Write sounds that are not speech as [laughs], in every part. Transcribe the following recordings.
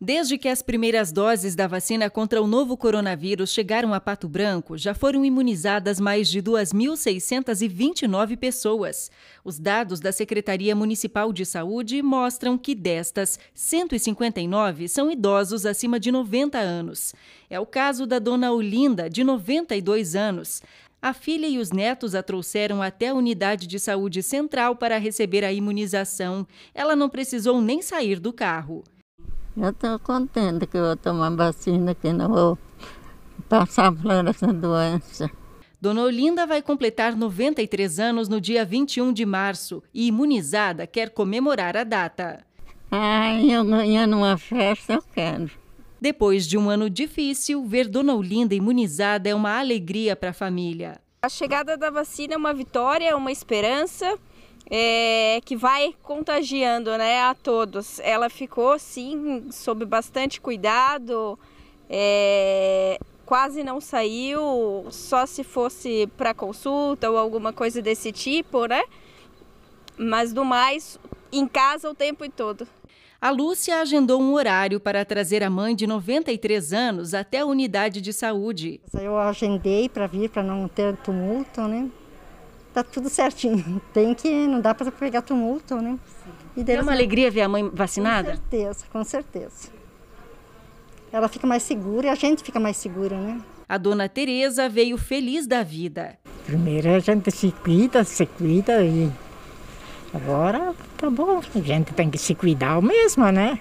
Desde que as primeiras doses da vacina contra o novo coronavírus chegaram a Pato Branco, já foram imunizadas mais de 2.629 pessoas. Os dados da Secretaria Municipal de Saúde mostram que destas, 159 são idosos acima de 90 anos. É o caso da dona Olinda, de 92 anos. A filha e os netos a trouxeram até a unidade de saúde central para receber a imunização. Ela não precisou nem sair do carro. Eu estou contente que vou tomar vacina, que não vou passar por essa doença. Dona Olinda vai completar 93 anos no dia 21 de março e imunizada quer comemorar a data. Ai, eu ganhar numa festa, eu quero. Depois de um ano difícil, ver Dona Olinda imunizada é uma alegria para a família. A chegada da vacina é uma vitória, uma esperança é, que vai contagiando né, a todos. Ela ficou, sim, sob bastante cuidado, é, quase não saiu, só se fosse para consulta ou alguma coisa desse tipo, né? Mas do mais, em casa o tempo todo. A Lúcia agendou um horário para trazer a mãe de 93 anos até a unidade de saúde. Eu agendei para vir, para não ter tumulto, né? tá tudo certinho. [laughs] Tem que, não dá para pegar tumulto, né? E é uma alegria ver a mãe vacinada? Com certeza, com certeza. Ela fica mais segura e a gente fica mais segura, né? A dona Tereza veio feliz da vida. Primeiro a gente se cuida, se cuida e agora tá bom, a gente tem que se cuidar mesmo, né?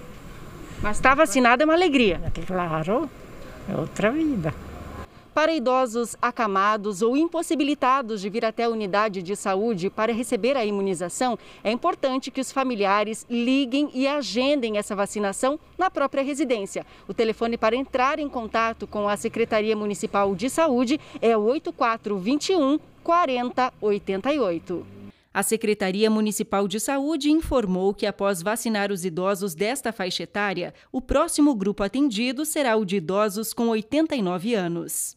Mas estar tá vacinada é uma alegria. É claro, é outra vida. Para idosos acamados ou impossibilitados de vir até a unidade de saúde para receber a imunização, é importante que os familiares liguem e agendem essa vacinação na própria residência. O telefone para entrar em contato com a Secretaria Municipal de Saúde é 8421 4088. A Secretaria Municipal de Saúde informou que, após vacinar os idosos desta faixa etária, o próximo grupo atendido será o de idosos com 89 anos.